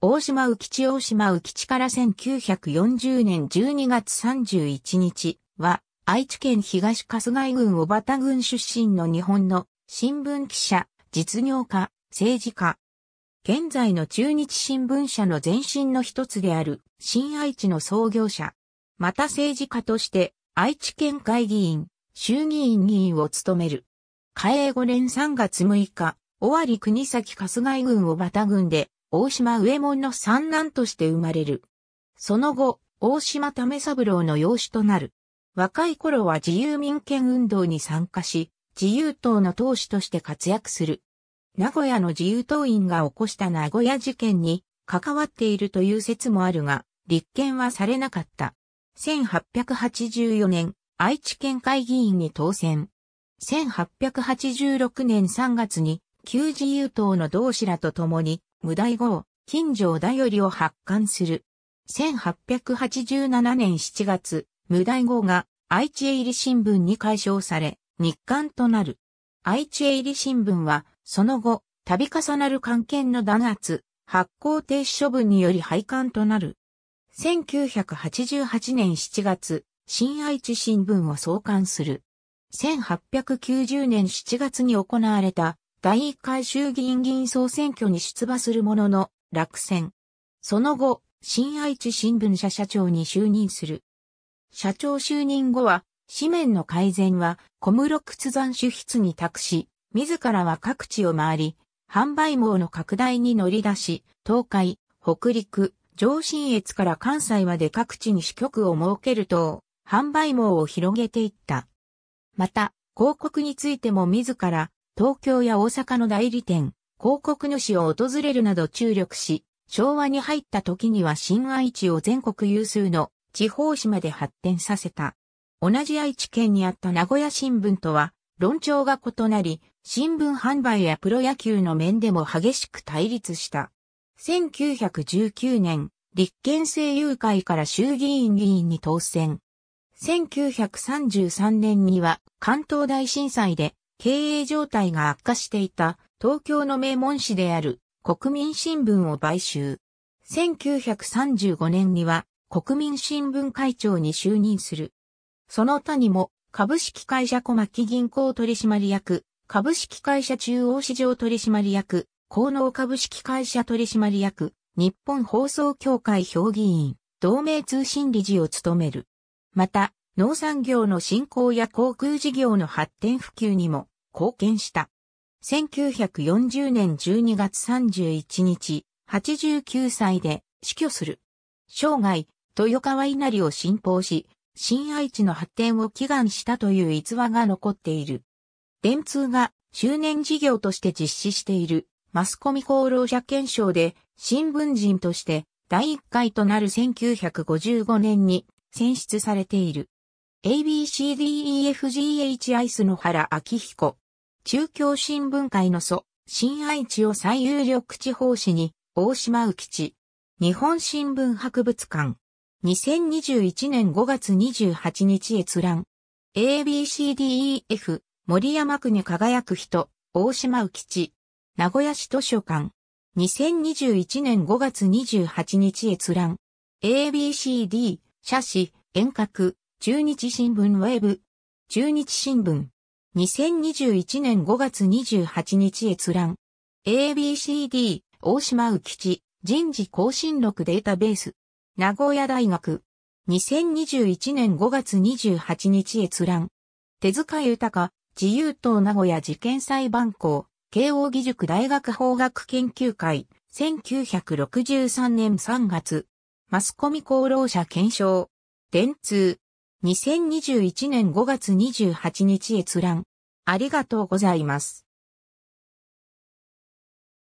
大島浮吉大島浮吉から1940年12月31日は、愛知県東春日井郡小畑郡出身の日本の新聞記者、実業家、政治家。現在の中日新聞社の前身の一つである新愛知の創業者。また政治家として愛知県会議員、衆議院議員を務める。嘉英5年3月6日、尾張国崎春日井郡小畑郡で大島上門の三男として生まれる。その後、大島為三郎の養子となる。若い頃は自由民権運動に参加し、自由党の党首として活躍する。名古屋の自由党員が起こした名古屋事件に関わっているという説もあるが、立件はされなかった。1884年、愛知県会議員に当選。1886年3月に、旧自由党の同志らと共に、無題号、金城だよりを発刊する。1887年7月、無題号が愛知営利新聞に解消され、日刊となる。愛知営利新聞は、その後、度重なる関係の弾圧、発行停止処分により廃刊となる。1988年7月、新愛知新聞を創刊する。1890年7月に行われた第1回衆議院議員総選挙に出馬するものの、落選。その後、新愛知新聞社社長に就任する。社長就任後は、紙面の改善は小室屈山主筆に託し、自らは各地を回り、販売網の拡大に乗り出し、東海、北陸、上信越から関西まで各地に支局を設けると、販売網を広げていった。また、広告についても自ら東京や大阪の代理店、広告主を訪れるなど注力し、昭和に入った時には新愛知を全国有数の地方紙まで発展させた。同じ愛知県にあった名古屋新聞とは論調が異なり、新聞販売やプロ野球の面でも激しく対立した。1919年、立憲政友会から衆議院議員に当選。1933年には関東大震災で経営状態が悪化していた東京の名門市である国民新聞を買収。1935年には国民新聞会長に就任する。その他にも株式会社小牧銀行取締役、株式会社中央市場取締役、高能株式会社取締役、日本放送協会評議員、同盟通信理事を務める。また、農産業の振興や航空事業の発展普及にも貢献した。1940年12月31日、89歳で死去する。生涯、豊川稲荷を信奉し、新愛知の発展を祈願したという逸話が残っている。電通が周年事業として実施しているマスコミ功労者検証で新聞人として第1回となる1955年に選出されている。ABCDEFGH スの原明彦。中京新聞会の祖、新愛知を最有力地方紙に、大島浮地。日本新聞博物館。2021年5月28日閲覧。ABCDEF、森山区に輝く人、大島浮地。名古屋市図書館。2021年5月28日閲覧。ABCD、写真、遠隔。中日新聞ウェブ。中日新聞。2021年5月28日閲覧。ABCD、大島宇吉、人事更新録データベース。名古屋大学。2021年5月28日閲覧。手塚豊、自由党名古屋事件裁判校、慶応義塾大学法学研究会、1963年3月。マスコミ功労者検証。電通。2021年5月28日閲覧。ありがとうございます。